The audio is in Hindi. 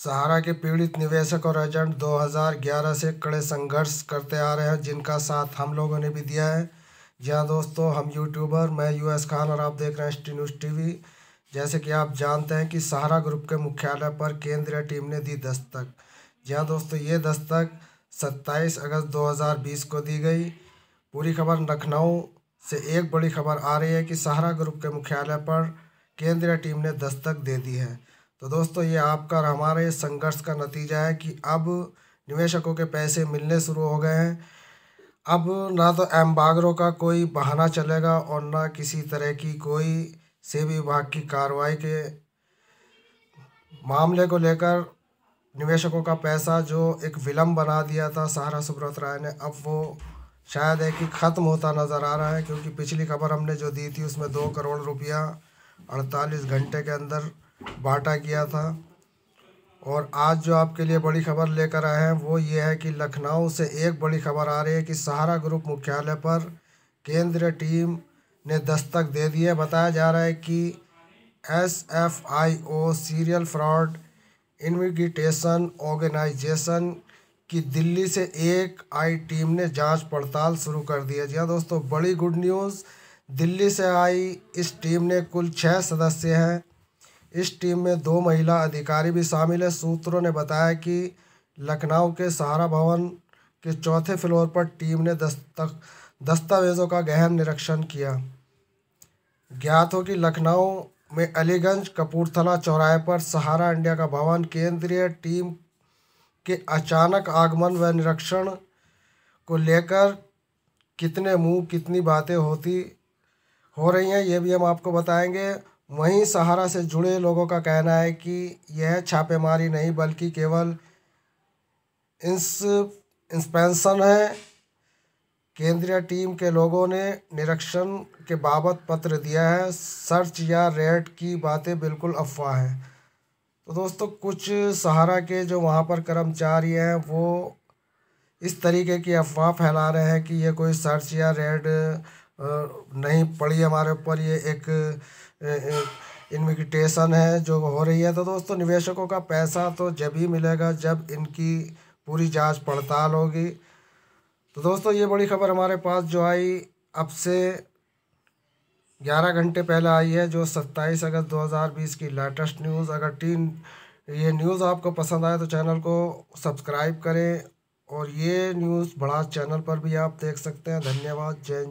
सहारा के पीड़ित निवेशक और एजेंट 2011 से कड़े संघर्ष करते आ रहे हैं जिनका साथ हम लोगों ने भी दिया है जी हाँ दोस्तों हम यूट्यूबर मैं यूएस खान और आप देख रहे हैं एस न्यूज़ टी जैसे कि आप जानते हैं कि सहारा ग्रुप के मुख्यालय पर केंद्रीय टीम ने दी दस्तक जी हाँ दोस्तों ये दस्तक सत्ताईस अगस्त दो को दी गई पूरी खबर लखनऊ से एक बड़ी खबर आ रही है कि सहारा ग्रुप के मुख्यालय पर केंद्रीय टीम ने दस्तक दे दी है तो दोस्तों ये आपका और हमारे संघर्ष का नतीजा है कि अब निवेशकों के पैसे मिलने शुरू हो गए हैं अब ना तो एम्बागरों का कोई बहाना चलेगा और ना किसी तरह की कोई से विभाग की कार्रवाई के मामले को लेकर निवेशकों का पैसा जो एक विलम्ब बना दिया था सहारा सुब्रत राय ने अब वो शायद है कि ख़त्म होता नज़र आ रहा है क्योंकि पिछली खबर हमने जो दी थी उसमें दो करोड़ रुपया अड़तालीस घंटे के अंदर बांटा किया था और आज जो आपके लिए बड़ी खबर लेकर आए हैं वो ये है कि लखनऊ से एक बड़ी खबर आ रही है कि सहारा ग्रुप मुख्यालय पर केंद्रीय टीम ने दस्तक दे दी है बताया जा रहा है कि S F I O serial fraud investigation organisation की दिल्ली से एक आई टीम ने जांच पड़ताल शुरू कर दी है जी हाँ दोस्तों बड़ी गुड न्यूज़ दिल्ली से आई इस टीम ने कुल छः सदस्य हैं इस टीम में दो महिला अधिकारी भी शामिल है सूत्रों ने बताया कि लखनऊ के सहारा भवन के चौथे फ्लोर पर टीम ने दस्तक दस्तावेज़ों का गहन निरीक्षण किया ज्ञात हो कि लखनऊ में अलीगंज कपूरथला चौराहे पर सहारा इंडिया का भवन केंद्रीय टीम के अचानक आगमन व निरीक्षण को लेकर कितने मुंह कितनी बातें होती हो रही हैं ये भी हम आपको बताएंगे वहीं सहारा से जुड़े लोगों का कहना है कि यह छापेमारी नहीं बल्कि केवल इंस इंस्पेंशन है केंद्रीय टीम के लोगों ने निरीक्षण के बाबत पत्र दिया है सर्च या रेड की बातें बिल्कुल अफवाह है तो दोस्तों कुछ सहारा के जो वहाँ पर कर्मचारी हैं वो इस तरीके की अफवाह फैला रहे हैं कि यह कोई सर्च या रेड नहीं पड़ी हमारे ऊपर ये एक इन्विटेशन है जो हो रही है तो दोस्तों निवेशकों का पैसा तो जब ही मिलेगा जब इनकी पूरी जांच पड़ताल होगी तो दोस्तों ये बड़ी खबर हमारे पास जो आई अब से ग्यारह घंटे पहले आई है जो सत्ताईस अगस्त 2020 की लेटेस्ट न्यूज़ अगर टीन ये न्यूज़ आपको पसंद आए तो चैनल को सब्सक्राइब करें और ये न्यूज़ बड़ा चैनल पर भी आप देख सकते हैं धन्यवाद जय